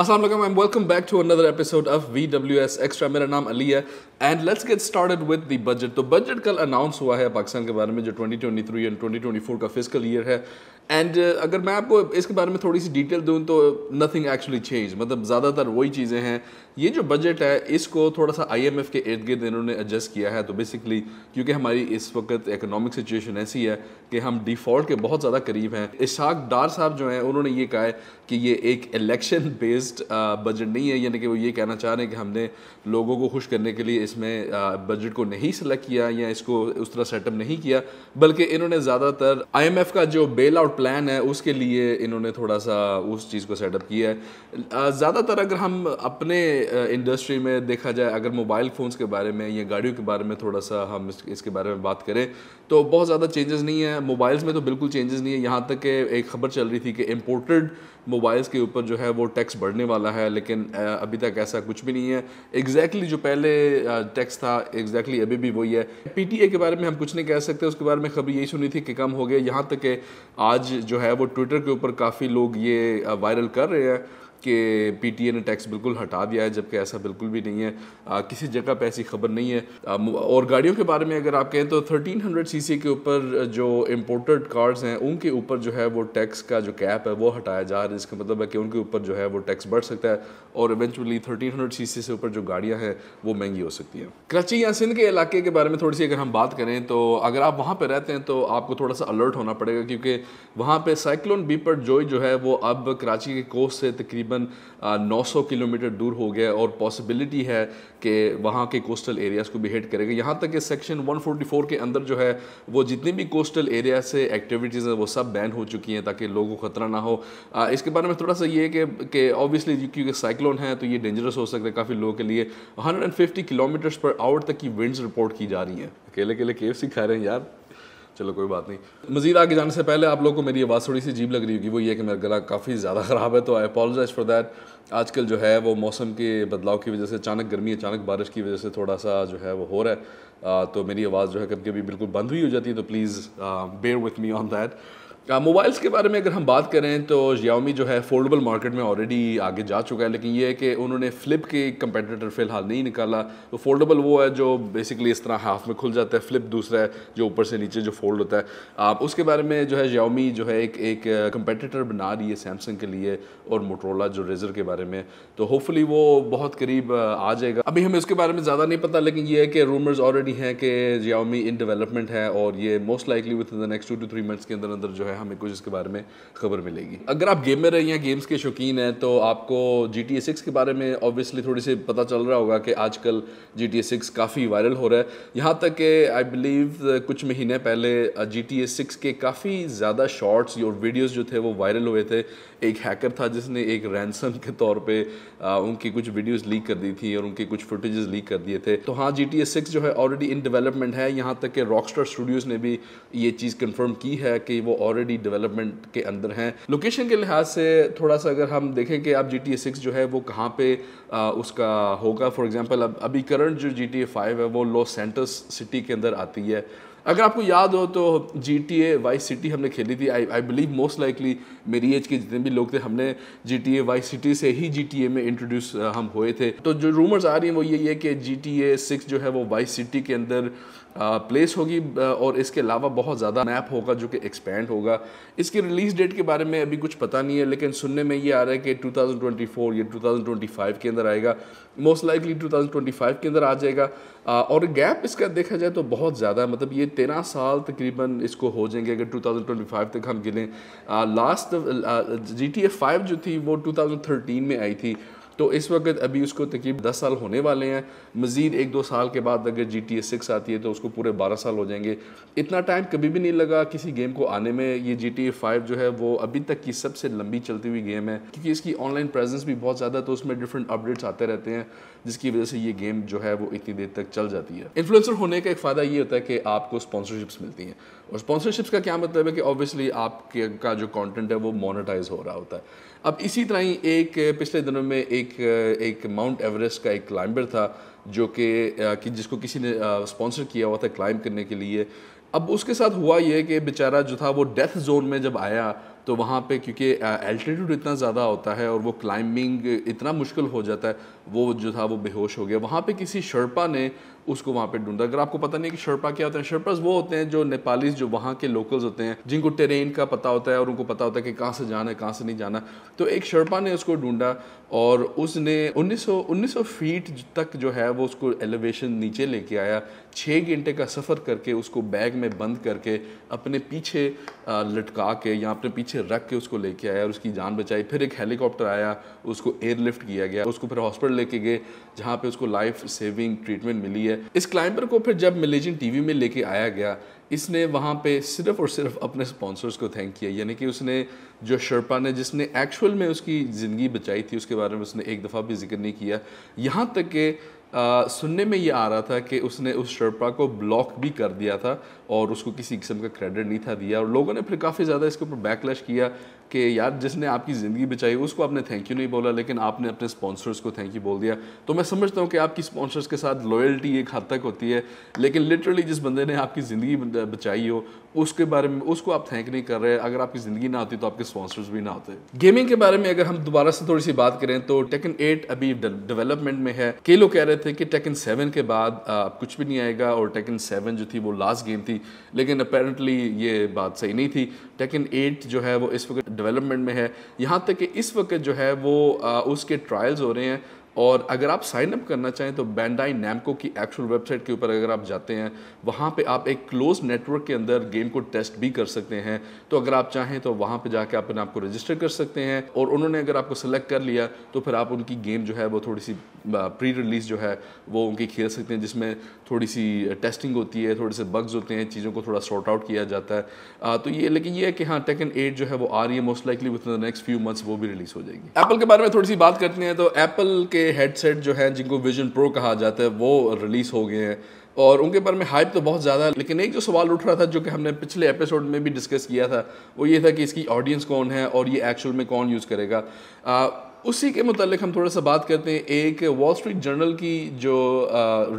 Assalamu welcome back to another episode of V W S extra मेरा नाम अली है and let's get started with the budget तो budget कल announce हुआ है पाकिस्तान के बारे में जो 2023 एंड 2024 का फिजिकल ईयर है एंड uh, अगर मैं आपको इसके बारे में थोड़ी सी डिटेल दूँ तो नथिंग एक्चुअली चेंज मतलब ज़्यादातर वही चीज़ें हैं ये जो बजट है इसको थोड़ा सा आईएमएफ के इर्द गिर्द इन्होंने एडजस्ट किया है तो बेसिकली क्योंकि हमारी इस वक्त इकोनॉमिक सिचुएशन ऐसी है कि हम डिफ़ॉल्ट के बहुत ज़्यादा करीब हैं इसाक डार साहब जो हैं उन्होंने ये कहा है कि ये एक इलेक्शन बेस्ड बजट नहीं है यानी कि वो ये कहना चाह रहे हैं कि हमने लोगों को खुश करने के लिए इसमें बजट uh, को नहीं सेलेक्ट किया या इसको उस तरह सेटअप नहीं किया बल्कि इन्होंने ज़्यादातर आई का जो बेल आउट प्लान है उसके लिए इन्होंने थोड़ा सा उस चीज़ को सेटअप किया है ज़्यादातर अगर हम अपने इंडस्ट्री में देखा जाए अगर मोबाइल फ़ोन्स के बारे में या गाड़ियों के बारे में थोड़ा सा हम इसके बारे में बात करें तो बहुत ज़्यादा चेंजेस नहीं है मोबाइल्स में तो बिल्कुल चेंजेस नहीं है यहाँ तक कि एक खबर चल रही थी कि इम्पोर्टेड मोबाइल्स के ऊपर जो है वो टैक्स बढ़ने वाला है लेकिन अभी तक ऐसा कुछ भी नहीं है एग्जैक्टली exactly जो पहले टैक्स था एग्जैक्टली exactly अभी भी वही है पीटीए के बारे में हम कुछ नहीं कह सकते उसके बारे में खबर यही सुनी थी कि कम हो गया यहाँ तक कि आज जो है वो ट्विटर के ऊपर काफ़ी लोग ये वायरल कर रहे हैं कि पीटीए ने टैक्स बिल्कुल हटा दिया है जबकि ऐसा बिल्कुल भी नहीं है आ, किसी जगह पर ऐसी खबर नहीं है आ, और गाड़ियों के बारे में अगर आप कहें तो 1300 सीसी के ऊपर जो इम्पोर्टेड कार्स हैं उनके ऊपर जो है वो टैक्स का जो कैप है वो हटाया जा रहा है इसका मतलब है कि उनके ऊपर जो है वो टैक्स बढ़ सकता है और इवेंचुअली थर्टीन सीसी से ऊपर जो गाड़ियाँ हैं वो महंगी हो सकती हैं कराची या सिंध के इलाके के बारे में थोड़ी सी अगर हम बात करें तो अगर आप वहाँ पर रहते हैं तो आपको थोड़ा सा अलर्ट होना पड़ेगा क्योंकि वहाँ पर साइक्लोन बीपर जोई जो है वो अब कराची के कोस से तकरीबन तकरीबन 900 किलोमीटर दूर हो गया और पॉसिबिलिटी है कि वहाँ के कोस्टल एरियाज़ को भी हिट करेगा यहाँ तक कि सेक्शन 144 के अंदर जो है वो जितनी भी कोस्टल एरिया से एक्टिविटीज़ हैं वो सब बैन हो चुकी हैं ताकि लोगों को ख़तरा ना हो आ, इसके बारे में थोड़ा सा ये है कि ऑब्वियसली क्योंकि साइक्लोन है तो ये डेंजरस हो सकता है काफ़ी लोगों के लिए हंड्रेड किलोमीटर्स पर आवर तक की विंड्स रिपोर्ट की जा रही हैं अकेले अकेले केव खा रहे हैं यार चलो कोई बात नहीं मजीद आगे जाने से पहले आप लोगों को मेरी आवाज़ थोड़ी सी जीब लग रही होगी वो ये कि मेरा गला काफ़ी ज़्यादा ख़राब है तो आई अपोलोजाइज़ फॉर दैट आजकल जो है वो मौसम के बदलाव की वजह से अचानक गर्मी अचानक बारिश की वजह से थोड़ा सा जो है वो हो रहा है आ, तो मेरी आवाज़ जो है कभी कभी बिल्कुल बंद हुई हो जाती है तो please bear with me on that mobiles uh, के बारे में अगर हम बात करें तो जियामी जो है फोल्डेबल मार्केट में ऑलरेडी आगे जा चुका है लेकिन ये है कि उन्होंने फ्लिप के कंपेटिटर फ़िलहाल नहीं निकाला तो फोल्डेबल वो है जो बेसिकली इस तरह हाफ में खुल जाता है फ्लिप दूसरा है जो ऊपर से नीचे जो फोल्ड होता है आप उसके बारे में जो है जियामी जो है एक एक कंपेटिटर uh, बना रही है सैमसंग के लिए और मोटरोला जो रेजर के बारे में तो होपफुली वो बहुत करीब uh, आ जाएगा अभी हमें उसके बारे में ज़्यादा नहीं पता लेकिन ये है कि रूमर्स ऑलरेडी हैं कि जियामी इन डेवलपमेंट है और ये most likely within the next two two three months के अंदर अंदर जो है है हमें कुछ इसके बारे में खबर मिलेगी अगर आप में रहें या गेम्स के शौकीन हैं तो आपको जी टी सिक्स के बारे में ऑब्वियसली थोड़ी सी पता चल रहा होगा कि आजकल जी टी सिक्स काफ़ी वायरल हो रहा है यहाँ तक कि आई बिलीव कुछ महीने पहले जी टी सिक्स के काफ़ी ज़्यादा शॉर्ट्स और वीडियोज़ जो थे वो वायरल हुए थे एक हैकर था जिसने एक रैनसम के तौर पर उनकी कुछ वीडियोज लीक कर दी थी और उनके कुछ फुटेजेस लीक कर दिए थे तो हाँ जी टी एस सिक्स जो है ऑलरेडी इन डेवलपमेंट है यहाँ तक कि स्टार स्टूडियोज़ ने भी ये चीज़ कन्फर्म की है कि वो ऑलरेडी ऑलरेडी डेवलपमेंट के अंदर हैं लोकेशन के लिहाज से थोड़ा सा अगर हम देखें कि अब जी टी सिक्स जो है वो कहाँ पे आ, उसका होगा फॉर एग्ज़ाम्पल अब अभी करंट जो जी टी ए फाइव है वो लॉस सेंटर्स सिटी के अंदर आती है अगर आपको याद हो तो G T A vice city हमने खेली थी I I believe most likely मेरी एज के जितने भी लोग थे हमने G T A vice city से ही जी टी ए में इंट्रोड्यूस हम हुए थे तो जो रूमर्स आ रही हैं वो ये है कि जी टी ए सिक्स जो है वो वाई सिटी के अंदर प्लेस होगी और इसके अलावा बहुत ज़्यादा मैप होगा जो कि एक्सपेंड होगा इसकी रिलीज़ डेट के बारे में अभी कुछ पता नहीं है लेकिन सुनने में ये आ रहा है कि 2024 या 2025 के अंदर आएगा मोस्ट लाइकली 2025 के अंदर आ जाएगा और गैप इसका देखा जाए तो बहुत ज़्यादा मतलब ये तेरह साल तकरीबन इसको हो जाएंगे अगर 2025 तक हम गिनें last G T A five जो थी वो 2013 में आई थी तो इस वक्त अभी उसको तकरीब दस साल होने वाले हैं मज़ीद एक दो साल के बाद अगर जी टी ए सिक्स आती है तो उसको पूरे बारह साल हो जाएंगे इतना टाइम कभी भी नहीं लगा किसी गेम को आने में ये जी टी ए फाइव जो है वो अभी तक की सबसे लंबी चलती हुई गेम है क्योंकि इसकी ऑनलाइन प्रेजेंस भी बहुत ज़्यादा तो उसमें डिफरेंट अपडेट्स आते रहते हैं जिसकी वजह से ये गेम जो है वो इतनी देर तक चल जाती है इन्फ्लुएंसर होने का एक फ़ायदा ये होता है कि आपको स्पॉन्सरशिप्स मिलती हैं और स्पॉन्सरशिप्स का क्या मतलब है कि ऑब्वियसली आपके का जो कंटेंट है वो मोनेटाइज हो रहा होता है अब इसी तरह ही एक पिछले दिनों में एक एक माउंट एवरेस्ट का एक क्लाइंबर था जो कि कि जिसको किसी ने स्पॉन्सर किया हुआ था क्लाइंब करने के लिए अब उसके साथ हुआ यह कि बेचारा जो था वो डेथ जोन में जब आया तो वहाँ पे क्योंकि एल्टीट्यूड इतना ज़्यादा होता है और वो क्लाइंबिंग इतना मुश्किल हो जाता है वो जो था वो बेहोश हो गया वहाँ पे किसी शर्पा ने उसको वहाँ पे ढूंढा अगर आपको पता नहीं कि शर्पा क्या होते हैं शर्पाज वो होते हैं जो नेपालीज जो वहाँ के लोकल्स होते हैं जिनको ट्रेन का पता होता है और उनको पता होता है कि कहाँ से जाना है कहाँ से नहीं जाना तो एक शर्पा ने उसको ढूंढा और उसने 1900 1900 फीट तक जो है वो उसको एलिवेशन नीचे लेके आया छः घंटे का सफ़र करके उसको बैग में बंद करके अपने पीछे लटका के या अपने पीछे रख के उसको लेके आया और उसकी जान बचाई फिर एक हेलीकॉप्टर आया उसको एयरलिफ्ट किया गया उसको फिर हॉस्पिटल लेके गए जहाँ पे उसको लाइफ सेविंग ट्रीटमेंट मिली है इस क्लाइंबर को फिर जब मिलेजिन टीवी में लेके आया गया इसने वहाँ पे सिर्फ और सिर्फ अपने स्पॉन्सर्स को थैंक किया यानी कि उसने जो शर्पा ने जिसने एक्चुअल में उसकी ज़िंदगी बचाई थी उसके बारे में उसने एक दफ़ा भी जिक्र नहीं किया यहाँ तक कि सुनने में ये आ रहा था कि उसने उस शर्पा को ब्लॉक भी कर दिया था और उसको किसी किस्म का क्रेडिट नहीं था दिया और लोगों ने फिर काफ़ी ज़्यादा इसके ऊपर बैकलैश किया कि यार जिसने आपकी ज़िंदगी बचाई उसको आपने थैंक यू नहीं बोला लेकिन आपने अपने स्पॉन्सर्स को थैंक यू बोल दिया तो मैं समझता हूँ कि आपकी स्पॉन्सर्स के साथ लॉयल्टी एक हद तक होती है लेकिन लिटरली जिस बंदे ने आपकी ज़िंदगी बचाई हो उसके बारे में उसको आप थैंक नहीं कर रहे अगर आपकी ज़िंदगी ना होती तो आपके स्पॉन्सर्स भी ना होते गेमिंग के बारे में अगर हम दोबारा से थोड़ी सी बात करें तो टेकन एट अभी डेवलपमेंट में है कई लोग कह रहे थे कि टेकन सेवन के बाद आ, कुछ भी नहीं आएगा और टेकन सेवन जो थी वो लास्ट गेम थी लेकिन अपेरेंटली ये बात सही नहीं थी टेकन एट जो है वो इस वक्त डेवलपमेंट में है यहाँ तक कि इस वक्त जो है वो आ, उसके ट्रायल्स हो रहे हैं और अगर आप साइन अप करना चाहें तो बैंडाई नैमको की एक्चुअल वेबसाइट के ऊपर अगर आप जाते हैं वहाँ पे आप एक क्लोज नेटवर्क के अंदर गेम को टेस्ट भी कर सकते हैं तो अगर आप चाहें तो वहाँ पे जाके आप अपने आप को रजिस्टर कर सकते हैं और उन्होंने अगर आपको सेलेक्ट कर लिया तो फिर आप उनकी गेम जो है वो थोड़ी सी प्री रिलीज जो है वो उनकी खेल सकते हैं जिसमें थोड़ी सी टेस्टिंग होती है थोड़े से बग्स होते हैं चीज़ों को थोड़ा सॉर्ट आउट किया जाता है आ, तो ये लेकिन ये है कि हाँ टेकन एट जो है वो आ रही है most likely with the next few months वो भी रिलीज़ हो जाएगी एप्पल के बारे में थोड़ी सी बात करते हैं तो एप्पल के हेडसेट जो हैं जिनको विजन प्रो कहा जाता है वो रिलीज़ हो गए हैं और उनके बारे में हाइप तो बहुत ज़्यादा है लेकिन एक जो सवाल उठ रहा था जो कि हमने पिछले एपिसोड में भी डिस्कस किया था वो ये था कि इसकी ऑडियंस कौन है और ये एक्चुअल में कौन यूज़ करेगा आ, उसी के मतलब हम थोड़ा सा बात करते हैं एक वॉल स्ट्रीट जर्नल की जो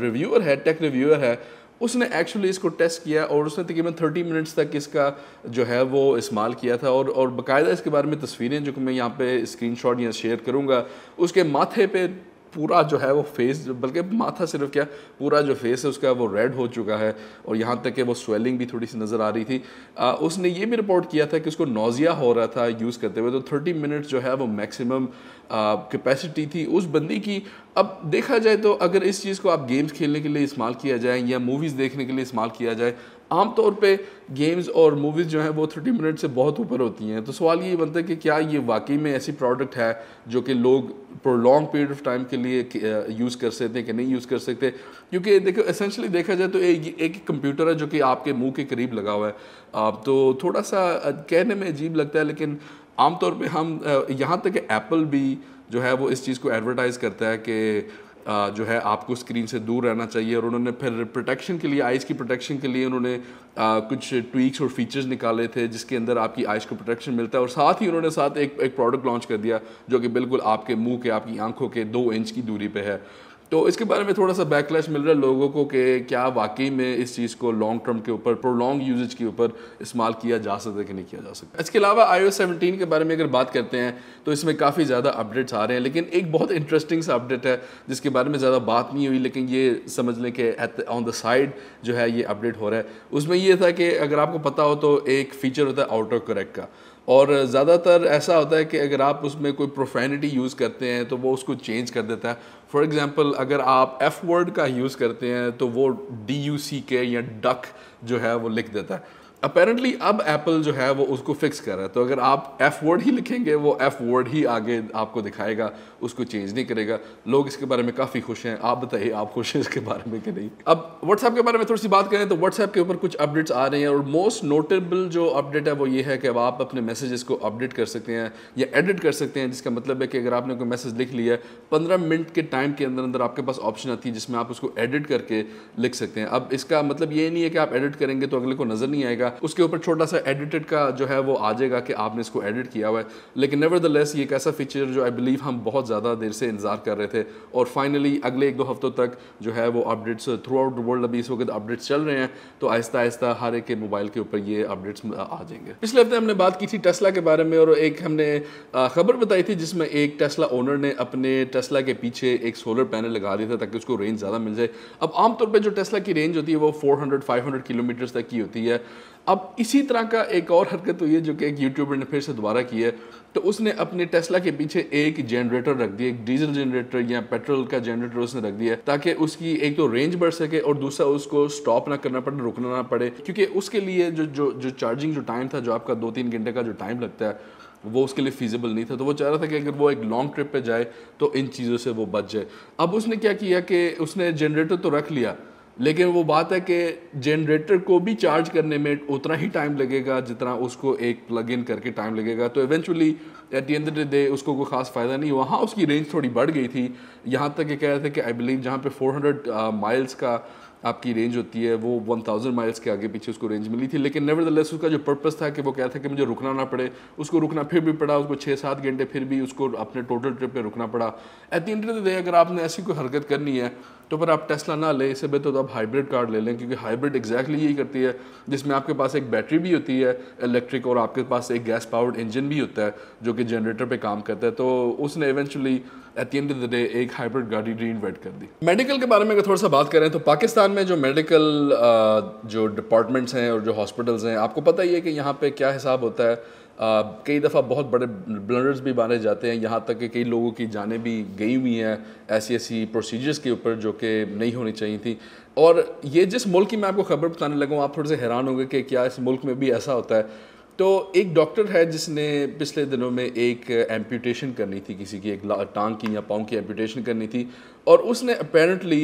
रिव्यूअर है टेक रिव्यूअर है उसने एक्चुअली इसको टेस्ट किया और उसने तकरीबन थर्टी मिनट्स तक इसका जो है वो इस्तेमाल किया था और और बाकायदा इसके बारे में तस्वीरें जो कि मैं यहाँ पे स्क्रीनशॉट या शेयर करूँगा उसके माथे पे पूरा जो है वो फेस बल्कि माथा सिर्फ क्या पूरा जो फेस है उसका वो रेड हो चुका है और यहाँ तक कि वो स्वेलिंग भी थोड़ी सी नज़र आ रही थी आ, उसने ये भी रिपोर्ट किया था कि उसको नोज़िया हो रहा था यूज़ करते हुए तो थर्टी मिनट जो है वो मैक्सिमम कैपेसिटी थी उस बंदी की अब देखा जाए तो अगर इस चीज़ को आप गेम्स खेलने के लिए इस्तेमाल किया जाए या मूवीज़ देखने के लिए इस्तेमाल किया जाए आमतौर पे गेम्स और मूवीज़ जो हैं वो थर्टी मिनट से बहुत ऊपर होती हैं तो सवाल ये बनता है कि क्या ये वाकई में ऐसी प्रोडक्ट है जो कि लोग प्रोलॉन्ग पीरियड ऑफ टाइम के लिए यूज़ कर सकते हैं कि नहीं यूज़ कर सकते क्योंकि देखो एसेंशली देखा जाए तो एक कंप्यूटर है जो कि आपके मुँह के करीब लगा हुआ है आप तो थोड़ा सा कहने में अजीब लगता है लेकिन आमतौर पर हम यहाँ तक एप्पल भी जो है वो इस चीज़ को एडवर्टाइज़ करता है कि जो है आपको स्क्रीन से दूर रहना चाहिए और उन्होंने फिर प्रोटेक्शन के लिए आइज़ की प्रोटेक्शन के लिए उन्होंने कुछ ट्वीक्स और फीचर्स निकाले थे जिसके अंदर आपकी आइज़ को प्रोटेक्शन मिलता है और साथ ही उन्होंने साथ एक एक प्रोडक्ट लॉन्च कर दिया जो कि बिल्कुल आपके मुंह के आपकी आंखों के दो इंच की दूरी पर है तो इसके बारे में थोड़ा सा बैकलैश मिल रहा है लोगों को कि क्या वाकई में इस चीज़ को लॉन्ग टर्म के ऊपर प्रोलॉन्ग यूजेज के ऊपर इस्तेमाल किया जा सकता है कि नहीं किया जा सकता इसके अलावा आई ओ के बारे में अगर बात करते हैं तो इसमें काफ़ी ज़्यादा अपडेट्स आ रहे हैं लेकिन एक बहुत इंटरेस्टिंग सा अपडेट है जिसके बारे में ज़्यादा बात नहीं हुई लेकिन ये समझ लें कि ऑन द साइड जो है ये अपडेट हो रहा है उसमें यह था कि अगर आपको पता हो तो एक फ़ीचर होता है आउटर करेक्ट का और ज़्यादातर ऐसा होता है कि अगर आप उसमें कोई प्रोफेनिटी यूज़ करते हैं तो वो उसको चेंज कर देता है फॉर एग्ज़ाम्पल अगर आप एफ़ वर्ड का यूज़ करते हैं तो वो डी यू सी के या डक जो है वो लिख देता है अपेरेंटली अब एप्पल जो है वो उसको फिक्स कर रहा है तो अगर आप एफ वर्ड ही लिखेंगे वो एफ वर्ड ही आगे आपको दिखाएगा उसको चेंज नहीं करेगा लोग इसके बारे में काफ़ी खुश हैं आप बताइए आप खुश हैं इसके बारे में कि नहीं अब व्हाट्सएप के बारे में थोड़ी सी बात करें तो व्हाट्सएप के ऊपर कुछ अपडेट्स आ रहे हैं और मोस्ट नोटेबल जो अपडेट है वो ये है कि अब आप अपने मैसेजेस को अपडेट कर सकते हैं या एडिट कर सकते हैं जिसका मतलब है कि अगर आपने कोई मैसेज लिख लिया है पंद्रह मिनट के टाइम के अंदर अंदर आपके पास ऑप्शन आती है जिसमें आप उसको एडिट करके लिख सकते हैं अब इसका मतलब ये नहीं है कि आप एडिट करेंगे तो अगले को नज़र नहीं आएगा जाएगा उसके ऊपर छोटा सा एडिटेड का जो है वो आ जाएगा कि आपने इसको एडिट किया हुआ है लेकिन नेवर द लेस ये एक ऐसा फीचर जो आई बिलीव हम बहुत ज़्यादा देर से इंतज़ार कर रहे थे और फाइनली अगले एक दो हफ्तों तक जो है वो updates throughout the world अभी इस वक्त अपडेट्स चल रहे हैं तो आहिस्ता आहिस्ता हर एक के मोबाइल के ऊपर ये अपडेट्स आ जाएंगे पिछले हफ्ते हमने बात की थी टेस्ला के बारे में और एक हमने खबर बताई थी जिसमें एक टेस्ला ओनर ने अपने टेस्ला के पीछे एक सोलर पैनल लगा दिया था ताकि उसको रेंज ज़्यादा मिल जाए अब आमतौर पर जो टेस्ला की रेंज होती है वो 400-500 किलोमीटर तक की होती है अब इसी तरह का एक और हरकत हुई है जो कि एक यूट्यूबर ने फिर से दोबारा की है तो उसने अपने टेस्ला के पीछे एक जनरेटर रख दिया एक डीजल जनरेटर या पेट्रोल का जनरेटर उसने रख दिया ताकि उसकी एक तो रेंज बढ़ सके और दूसरा उसको स्टॉप ना करना पड़े रुकना ना पड़े क्योंकि उसके लिए जो जो जो चार्जिंग जो टाइम था जो आपका दो तीन घंटे का जो टाइम लगता है वो उसके लिए फिजिबल नहीं था तो वो चाह रहा था कि अगर वो एक लॉन्ग ट्रिप पर जाए तो इन चीज़ों से वो बच जाए अब उसने क्या किया कि उसने जनरेटर तो रख लिया लेकिन वो बात है कि जनरेटर को भी चार्ज करने में उतना ही टाइम लगेगा जितना उसको एक प्लग इन करके टाइम लगेगा तो eventually at the end day उसको कोई खास फ़ायदा नहीं हुआ हाँ उसकी रेंज थोड़ी बढ़ गई थी यहाँ तक ये कह रहे थे कि आई बिलीव जहाँ पे 400 माइल्स uh, का आपकी रेंज होती है वो 1000 माइल्स के आगे पीछे उसको रेंज मिली थी लेकिन नेवर उसका जो पर्पस था कि वो कह रहा था कि मुझे रुकना ना पड़े उसको रुकना फिर भी पड़ा उसको छः सात घंटे फिर भी उसको अपने टोटल ट्रिप पर रुकना पड़ा एट दी एंड डे अगर आपने ऐसी कोई हरकत करनी है तो पर आप टेस्ला ना लें इससे बेहतर तो आप हाइब्रिड कार ले लें क्योंकि हाइब्रिड एग्जैक्टली यही करती है जिसमें आपके पास एक बैटरी भी होती है इलेक्ट्रिक और आपके पास एक गैस पावर्ड इंजन भी होता है जो के जनरेटर पे काम करता है तो उसने eventually at the end of the day एक हाइब्रिड गाड़ी री इन्वेट कर दी मेडिकल के बारे में अगर थोड़ा सा बात करें तो पाकिस्तान में जो मेडिकल जो डिपार्टमेंट्स हैं और जो हॉस्पिटल्स हैं आपको पता ही है कि यहाँ पे क्या हिसाब होता है कई दफ़ा बहुत बड़े ब्लंडर्स भी माने जाते हैं यहाँ तक कि कई लोगों की जानें भी गई हुई हैं ऐसी ऐसी प्रोसीजर्स के ऊपर जो कि नहीं होनी चाहिए थी और ये जिस मुल्क की मैं आपको खबर बताने लगा हूँ आप थोड़े से हैरान होंगे कि क्या इस मुल्क में भी ऐसा होता है तो एक डॉक्टर है जिसने पिछले दिनों में एक एम्पूटेशन करनी थी किसी की एक टांग की या पाँव की एम्पूटेशन करनी थी और उसने अपेरेंटली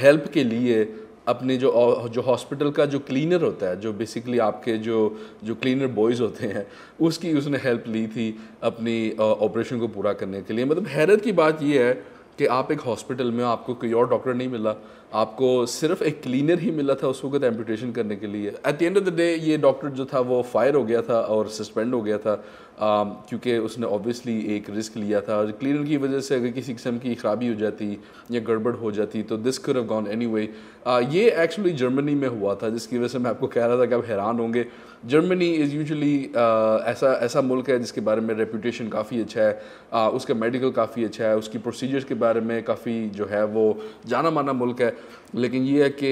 हेल्प के लिए अपने जो जो हॉस्पिटल का जो क्लीनर होता है जो बेसिकली आपके जो जो क्लीनर बॉयज़ होते हैं उसकी उसने हेल्प ली थी अपनी ऑपरेशन को पूरा करने के लिए मतलब हैरत की बात यह है कि आप एक हॉस्पिटल में आपको कोई और डॉक्टर नहीं मिला आपको सिर्फ एक क्लीनर ही मिला था उस वक्त एम्पूटेशन करने के लिए at the end of the day ये डॉक्टर जो था वो फायर हो गया था और सस्पेंड हो गया था um, क्योंकि उसने ऑब्वियसली एक रिस्क लिया था और क्लीनर की वजह से अगर किसी किस्म की खराबी हो जाती या गड़बड़ हो जाती तो this could gone anyway ये एक्चुअली जर्मनी में हुआ था जिसकी वजह से मैं आपको कह रहा था कि आप हैरान होंगे जर्मनी इज़ यूजली ऐसा ऐसा मुल्क है जिसके बारे में रेपूटेशन काफ़ी अच्छा है आ, uh, उसका मेडिकल काफ़ी अच्छा है उसकी प्रोसीजर्स के बारे में काफ़ी जो है वो जाना माना मुल्क है लेकिन ये है कि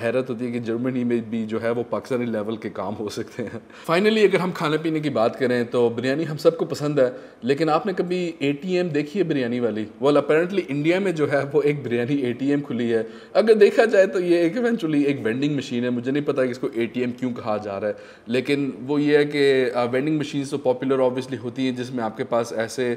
हैरत होती है कि जर्मनी में भी जो है वो पाकिस्तानी लेवल के काम हो सकते हैं फाइनली अगर हम खाने पीने की बात करें तो बिरयानी हम सबको पसंद है लेकिन आपने कभी ए टी एम देखी है बिरयानी वाली वो अपेरेंटली इंडिया में जो है वो एक बिरयानी ए टी एम खुली है अगर देखा जाए तो ये एक इवेंचुअली एक वेंडिंग मशीन है मुझे नहीं पता कि इसको ए टी एम क्यों कहा जा रहा है लेकिन वो ये है कि वेंडिंग मशीन तो पॉपुलर ऑब्वियसली होती हैं जिसमें आपके पास ऐसे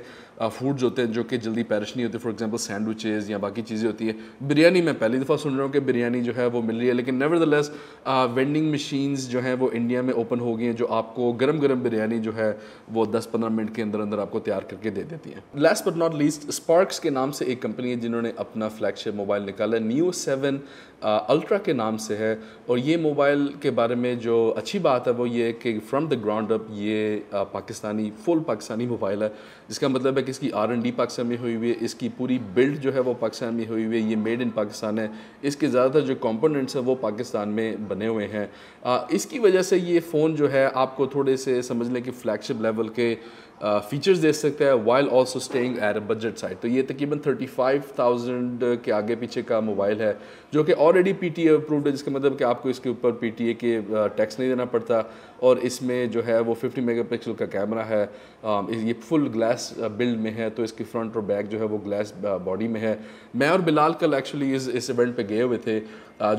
फूड uh, होते हैं जो कि जल्दी पैरिश नहीं होते फॉर एग्जांपल सैंडविचेस या बाकी चीज़ें होती है बिरयानी मैं पहली दफ़ा सुन रहा हूँ कि बिरयानी जो है वो मिल रही है लेकिन नेवर लेस वेंडिंग मशीन्स जो हैं वो इंडिया में ओपन हो गई हैं जो आपको गर्म गर्म बिरयानी जो है वो दस पंद्रह मिनट के अंदर अंदर आपको तैयार करके दे देती हैं last but not least Sparx के नाम से एक कंपनी है जिन्होंने अपना फ्लैगशिप मोबाइल निकाला न्यू सेवन अल्ट्रा के नाम से है और ये मोबाइल के बारे में जो अच्छी बात है वो ये कि फ्रॉम द ग्राउंड अप ये uh, Pakistani full Pakistani mobile है जिसका मतलब है तक इसकी आर एंड डी पाकिस्तान में हुई हुई है इसकी पूरी बिल्ड जो है वो पाकिस्तान में हुई हुई है ये मेड इन पाकिस्तान है इसके ज़्यादातर जो कॉम्पोनेंट्स हैं वो पाकिस्तान में बने हुए हैं इसकी वजह से ये फ़ोन जो है आपको थोड़े से समझ लें कि फ्लैगशिप लेवल के फीचर्स uh, देख सकता है while also staying at a budget side तो ये तकरीबन 35,000 uh, के आगे पीछे का मोबाइल है जो कि ऑलरेडी पी टी अप्रूव्ड है जिसका मतलब कि आपको इसके ऊपर पी टी ए के टैक्स uh, नहीं देना पड़ता और इसमें जो है वो 50 मेगापिक्सल का कैमरा है um, ये फुल ग्लास बिल्ड में है तो इसकी फ्रंट और बैक जो है वो ग्लास बॉडी में है मैं और बिलाल कल एक्चुअली इस इस इवेंट पर गए हुए थे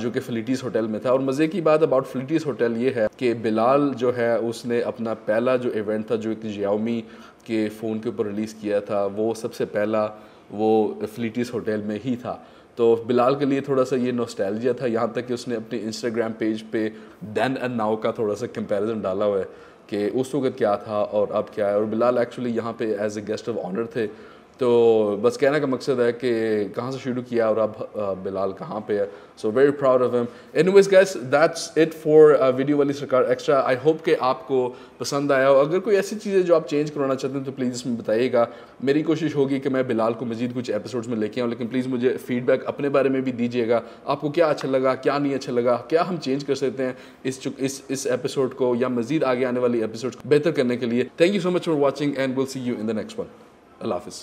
जो कि फलिटीज़ होटल में था और मज़े की बात अबाउट फलिटीज़ होटल ये है कि बिलाल जो है उसने अपना पहला जो इवेंट था जो एक जियामी के फ़ोन के ऊपर रिलीज़ किया था वो सबसे पहला वो फ्लीटिस होटल में ही था तो बिलाल के लिए थोड़ा सा ये नोस्टैल्जिया था यहाँ तक कि उसने अपने इंस्टाग्राम पेज पे दैन एंड नाव का थोड़ा सा कंपैरिजन डाला हुआ है कि उस वक्त क्या था और अब क्या है और बिलाल एक्चुअली यहाँ पे as a guest of honour थे तो बस कहने का मकसद है कि कहाँ से शुरू किया और अब बिलाल कहाँ पे है so very proud of him anyways guess that's it for video वाली सरकार एक्स्ट्रा आई होप कि आपको पसंद आया हो अगर कोई ऐसी चीज़ें जो आप चेंज करवाना चाहते हैं तो प्लीज़ इसमें बताइएगा मेरी कोशिश होगी कि मैं बिलाल को मजीद कुछ एपिसोड्स में लेके आऊँ लेकिन प्लीज़ मुझे फीडबैक अपने बारे में भी दीजिएगा आपको क्या अच्छा लगा क्या नहीं अच्छा लगा क्या हम चेंज कर सकते हैं इस इस इस एपिसोड को या मजीद आगे आने वाली एपिसोड को बेहतर करने के लिए thank you so much for watching and will see you in the next one अल्लाह हाफिज़